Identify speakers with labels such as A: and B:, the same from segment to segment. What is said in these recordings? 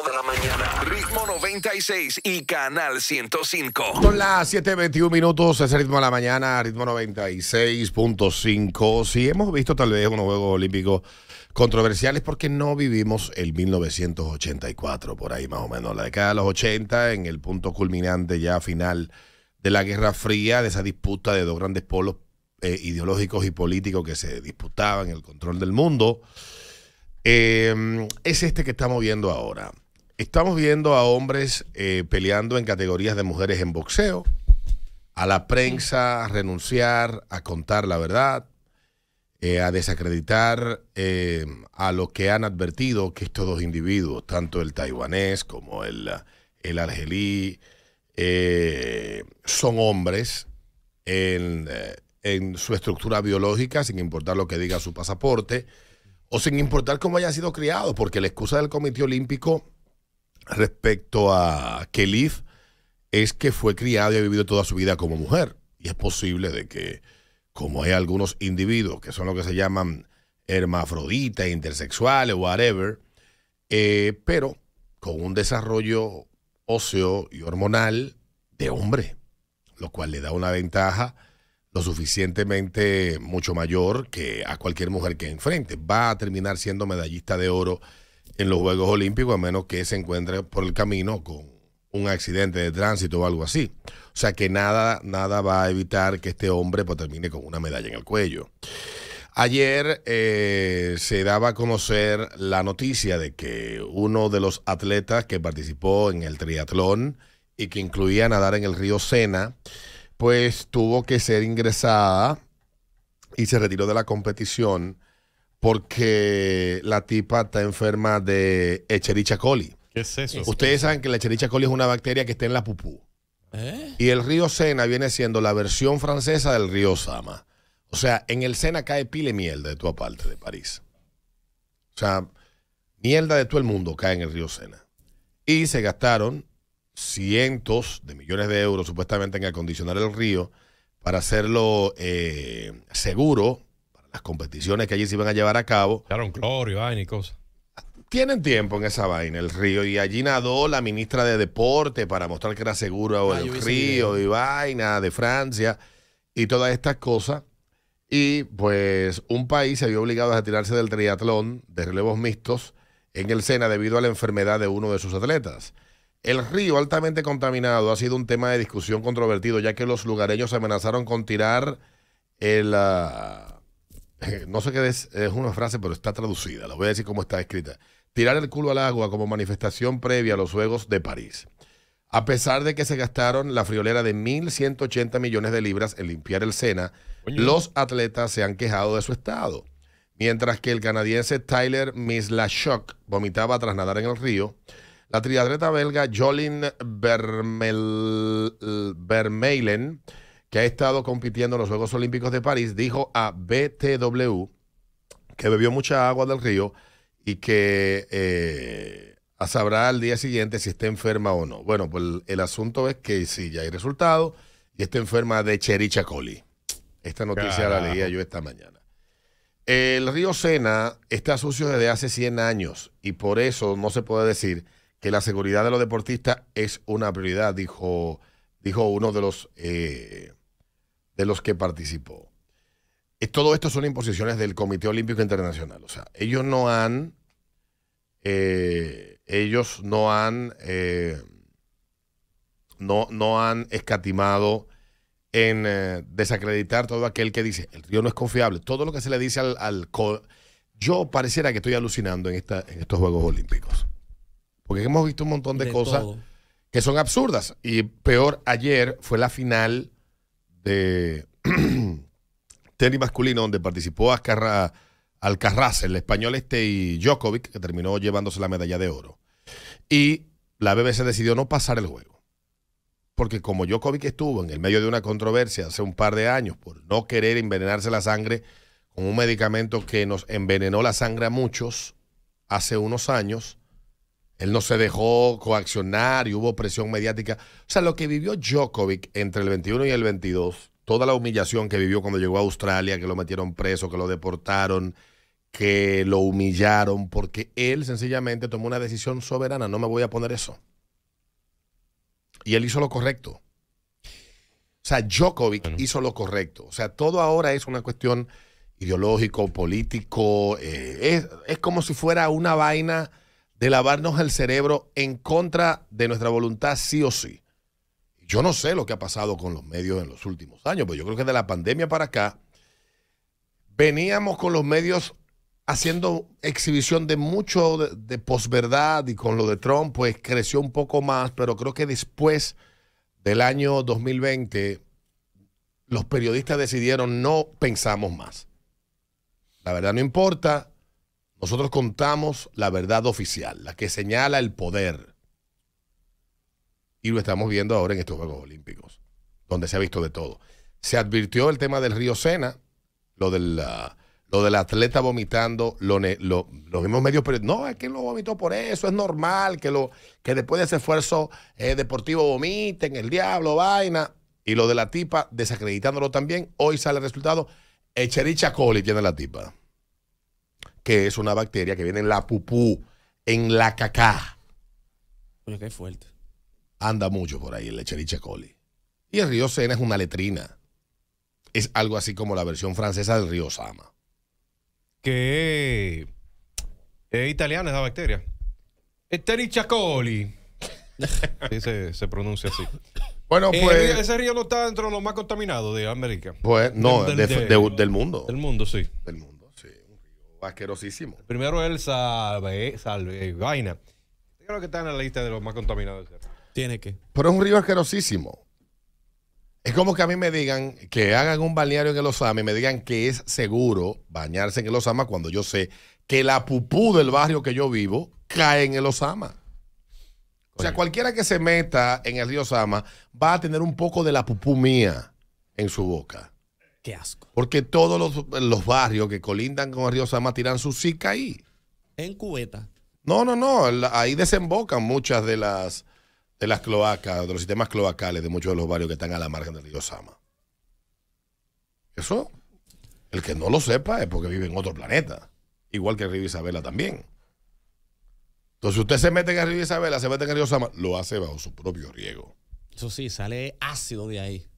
A: de la mañana. Ritmo 96 y Canal 105. con las 7.21 minutos, es ritmo de la mañana, ritmo 96.5. Si hemos visto tal vez unos Juegos Olímpicos controversiales porque no vivimos el 1984, por ahí más o menos, la década de los 80, en el punto culminante ya final de la Guerra Fría, de esa disputa de dos grandes polos eh, ideológicos y políticos que se disputaban el control del mundo. Eh, es este que estamos viendo ahora. Estamos viendo a hombres eh, peleando en categorías de mujeres en boxeo, a la prensa renunciar a contar la verdad, eh, a desacreditar eh, a lo que han advertido que estos dos individuos, tanto el taiwanés como el, argelí, son hombres en, su estructura biológica, sin importar lo que diga su pasaporte, o sin importar cómo haya sido criado, porque la excusa del Comité Olímpico respecto a Kelif es que fue criado y ha vivido toda su vida como mujer. Y es posible de que, como hay algunos individuos que son lo que se llaman hermafroditas, intersexuales, whatever, eh, pero con un desarrollo óseo y hormonal de hombre, lo cual le da una ventaja lo suficientemente mucho mayor que a cualquier mujer que enfrente. Va a terminar siendo medallista de oro en los Juegos Olímpicos, a menos que se encuentre por el camino con un accidente de tránsito o algo así. O sea que nada, nada va a evitar que este hombre pues, termine con una medalla en el cuello. Ayer eh, se daba a conocer la noticia de que uno de los atletas que participó en el triatlón y que incluía nadar en el río Sena, pues tuvo que ser ingresada y se retiró de la competición porque la tipa está enferma de Echerichia coli. ¿Qué es eso? Ustedes saben que la Echerichia coli es una bacteria que está en la pupú. ¿Eh? Y el río Sena viene siendo la versión francesa del río Sama. O sea, en el Sena cae pile mierda de toda parte de París. O sea, mierda de todo el mundo cae en el río Sena. Y se gastaron cientos de millones de euros supuestamente en acondicionar el río para hacerlo eh, seguro las competiciones que allí se iban a llevar a cabo. Claro, cloro y vaina y cosas. Tienen tiempo en esa vaina, el río. Y allí nadó la ministra de Deporte para mostrar que era seguro ah, el río y vaina de Francia y todas estas cosas. Y pues un país se vio obligado a retirarse del triatlón de relevos mixtos en el Sena debido a la enfermedad de uno de sus atletas. El río altamente contaminado ha sido un tema de discusión controvertido, ya que los lugareños amenazaron con tirar el, ah, no sé qué es, una frase, pero está traducida. La voy a decir como está escrita. Tirar el culo al agua como manifestación previa a los Juegos de París. A pesar de que se gastaron la friolera de 1.180 millones de libras en limpiar el Sena, los atletas se han quejado de su estado. Mientras que el canadiense Tyler Mislachok vomitaba tras nadar en el río, la triatleta belga Jolene Vermeilen que ha estado compitiendo en los Juegos Olímpicos de París, dijo a BTW que bebió mucha agua del río y que eh, sabrá al día siguiente si está enferma o no. Bueno, pues el, asunto es que si sí, ya hay resultado y está enferma de Chericha coli. Esta noticia la leía yo esta mañana. El río Sena está sucio desde hace 100 años y por eso no se puede decir que la seguridad de los deportistas es una prioridad, dijo, dijo uno de los eh, de los que participó. Eh, todo esto son imposiciones del Comité Olímpico Internacional. O sea, ellos no han. Eh, ellos no han. Eh, no, no han escatimado en desacreditar todo aquel que dice el río no es confiable. Todo lo que se le dice al, al yo pareciera que estoy alucinando en, esta, en estos Juegos Olímpicos. Porque hemos visto un montón de, cosas que son absurdas. Y peor, ayer fue la final de tenis masculino, donde participó al el español este, y Djokovic, que terminó llevándose la medalla de oro. Y la BBC decidió no pasar el juego. Porque como Djokovic estuvo en el medio de una controversia hace un par de años por no querer envenenarse la sangre con un medicamento que nos envenenó la sangre a muchos hace unos años, él no se dejó coaccionar y hubo presión mediática. O sea, lo que vivió Djokovic entre el 21 y el 22, toda la humillación que vivió cuando llegó a Australia, que lo metieron preso, que lo deportaron, que lo humillaron, porque él sencillamente tomó una decisión soberana, no me voy a poner eso. Y él hizo lo correcto. O sea, Djokovic hizo lo correcto. O sea, todo ahora es una cuestión ideológico, político, eh, es, es como si fuera una vaina de lavarnos el cerebro en contra de nuestra voluntad sí o sí. Yo no sé lo que ha pasado con los medios en los últimos años, pero yo creo que de la pandemia para acá veníamos con los medios haciendo exhibición de mucho de, posverdad y con lo de Trump pues creció un poco más, pero creo que después del año 2020 los periodistas decidieron no pensamos más. La verdad no importa, nosotros contamos la verdad oficial, la que señala el poder. Y lo estamos viendo ahora en estos Juegos Olímpicos, donde se ha visto de todo. Se advirtió el tema del río Sena, lo del, ah, lo del atleta vomitando, lo, los mismos medios, pero no, es que lo vomitó por eso, es normal que, lo, que después de ese esfuerzo eh, deportivo vomiten, el diablo, vaina. Y lo de la tipa, desacreditándolo también, hoy sale el resultado, Echericha Coli tiene la tipa que es una bacteria que viene en la pupú, en la cacá. que es fuerte. Anda mucho por ahí el Echerichia coli. Y el río Sena es una letrina. Es algo así como la versión francesa del río Sama. Que es italiana esa bacteria. Echerichia coli. sí, se, pronuncia así. Bueno, eh, pues. ese río no está dentro de los más contaminados de América. Pues, no, del mundo. Del mundo, sí. Del mundo asquerosísimo. primero él el salve, salve, eh, vaina. Creo que está en la lista de los más contaminados. Tiene que. Pero es un río asquerosísimo. Es como que a mí me digan que hagan un balneario en el Osama y me digan que es seguro bañarse en el Osama cuando yo sé que la pupú del barrio que yo vivo cae en el Osama. O sea, cualquiera que se meta en el río Osama va a tener un poco de la pupú mía en su boca. Qué asco. Porque todos los, barrios que colindan con el río Sama tiran su zika ahí. En cubeta. No, no, no. Ahí desembocan muchas de las, de las cloacas, de los sistemas cloacales de muchos de los barrios que están a la margen del río Sama. Eso, el que no lo sepa es porque vive en otro planeta. Igual que el río Isabela también. Entonces, si usted se mete en el río Isabela, se mete en el río Sama, lo hace bajo su propio riego. Eso sí, sale ácido de ahí.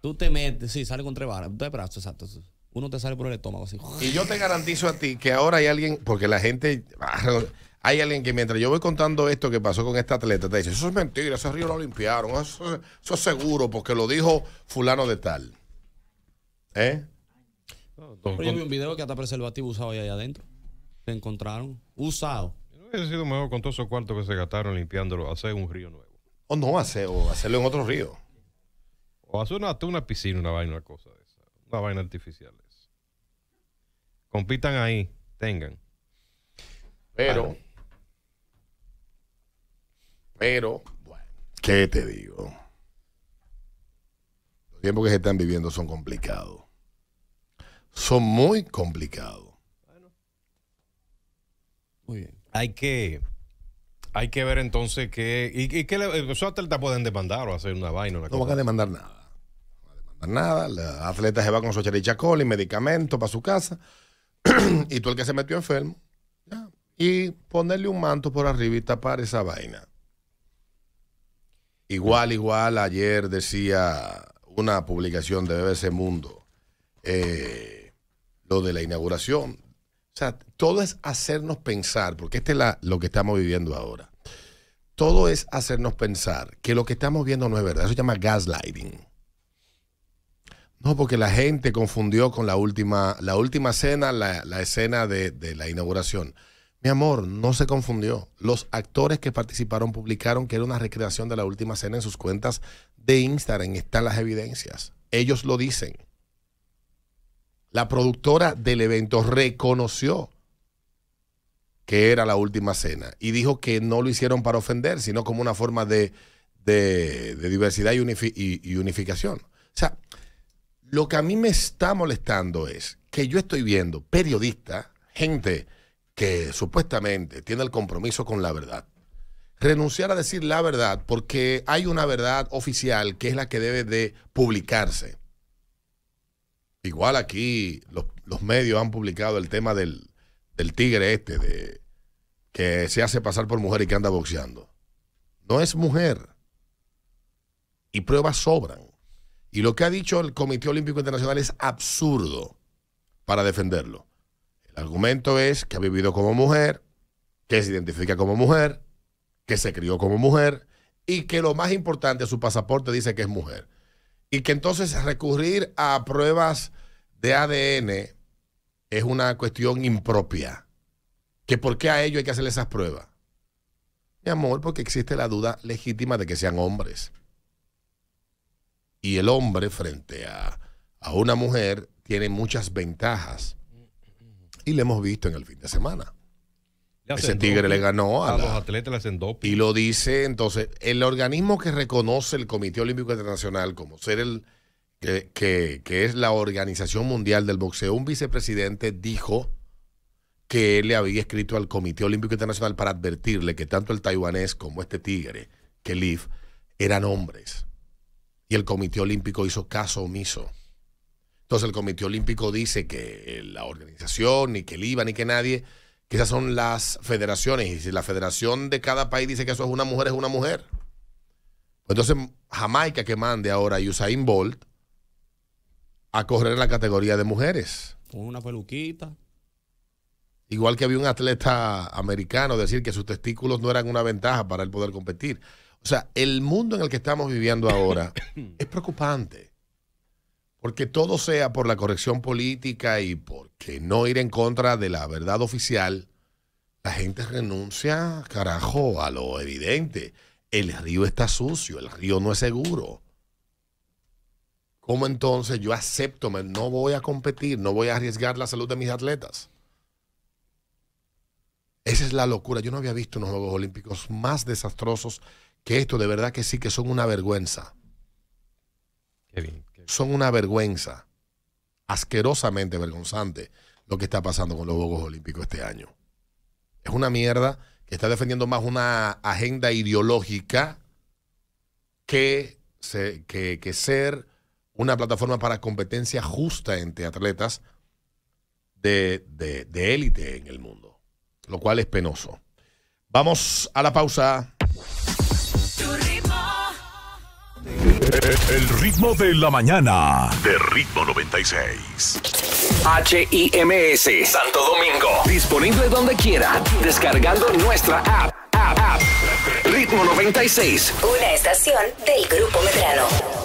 A: Tú te metes, sí, sale con tres varas, exacto. Uno te sale por el estómago, así. Y yo te garantizo a ti que ahora hay alguien, porque la gente. Hay alguien que mientras yo voy contando esto que pasó con esta atleta, te dice: Eso es mentira, ese río lo limpiaron, eso, es seguro, porque lo dijo Fulano de Tal. ¿Eh? yo vi un video que hasta preservativo usado ahí adentro. Se encontraron. Usado. No hubiese sido mejor con todos esos cuartos que se gastaron limpiándolo, hacer un río nuevo. O no, hacer, hacerlo en otro río. O haz una, una piscina, una vaina, una cosa de esa. Una vaina artificial. Compitan ahí, tengan. Pero, pero, bueno, ¿qué te digo? Los tiempos que se están viviendo son complicados. Son muy complicados. Bueno. Muy bien. Hay que hay que ver entonces qué. ¿Y, qué le, eso pueden demandar o hacer una vaina? no van a demandar nada nada, la atleta se va con su charichacol y medicamento para su casa. y tú el que se metió enfermo, y ponerle un manto por arriba y tapar esa vaina. Igual, igual, ayer decía una publicación de BBC Mundo eh, lo de la inauguración. O sea, todo es hacernos pensar, porque este es lo que estamos viviendo ahora. Todo es hacernos pensar que lo que estamos viendo no es verdad. Eso se llama gaslighting. No, porque la gente confundió con la última, la última cena, la, escena de, la inauguración. Mi amor, no se confundió. Los actores que participaron publicaron que era una recreación de la última cena en sus cuentas de Instagram. Están las evidencias. Ellos lo dicen. La productora del evento reconoció que era la última cena y dijo que no lo hicieron para ofender, sino como una forma de, diversidad y, y unificación. O sea, lo que a mí me está molestando es que yo estoy viendo periodistas, gente que supuestamente tiene el compromiso con la verdad, renunciar a decir la verdad porque hay una verdad oficial que es la que debe de publicarse. Igual aquí los, medios han publicado el tema del, del tigre este, de, que se hace pasar por mujer y que anda boxeando. No es mujer. Y pruebas sobran. Y lo que ha dicho el Comité Olímpico Internacional es absurdo para defenderlo. El argumento es que ha vivido como mujer, que se identifica como mujer, que se crió como mujer y que lo más importante, su pasaporte dice que es mujer. Y que entonces recurrir a pruebas de ADN es una cuestión impropia. ¿Que por qué a ellos hay que hacerle esas pruebas? Mi amor, porque existe la duda legítima de que sean hombres y el hombre frente a, una mujer tiene muchas ventajas. Y le hemos visto en el fin de semana. Ese tigre le ganó a, los atletas, le Y lo dice, entonces, el organismo que reconoce el Comité Olímpico Internacional como ser el que, que es la Organización Mundial del Boxeo, un vicepresidente dijo que él le había escrito al Comité Olímpico Internacional para advertirle que tanto el taiwanés como este tigre, Kelif, eran hombres y el Comité Olímpico hizo caso omiso. Entonces el Comité Olímpico dice que eh, la organización, ni que el IVA, ni que nadie, que esas son las federaciones. Y si la federación de cada país dice que eso es una mujer, es una mujer. Pues entonces Jamaica que mande ahora a Usain Bolt a correr en la categoría de mujeres. Con una peluquita. Igual que había un atleta americano decir que sus testículos no eran una ventaja para él poder competir. O sea, el mundo en el que estamos viviendo ahora es preocupante. Porque todo sea por la corrección política y porque no ir en contra de la verdad oficial, la gente renuncia, carajo, a lo evidente. El río está sucio, el río no es seguro. ¿Cómo entonces yo acepto, no voy a competir, no voy a arriesgar la salud de mis atletas? Esa es la locura. Yo no había visto unos Juegos Olímpicos más desastrosos que esto de verdad que sí que son una vergüenza. Son una vergüenza, asquerosamente vergonzante lo que está pasando con los Juegos Olímpicos este año. Es una mierda que está defendiendo más una agenda ideológica que, ser una plataforma para competencia justa entre atletas de, de élite en el mundo, lo cual es penoso. Vamos a la pausa. El ritmo de la mañana. De ritmo 96. HIMS Santo Domingo. Disponible donde quiera. Descargando nuestra app. app. Ritmo 96. Una estación del Grupo Medrano.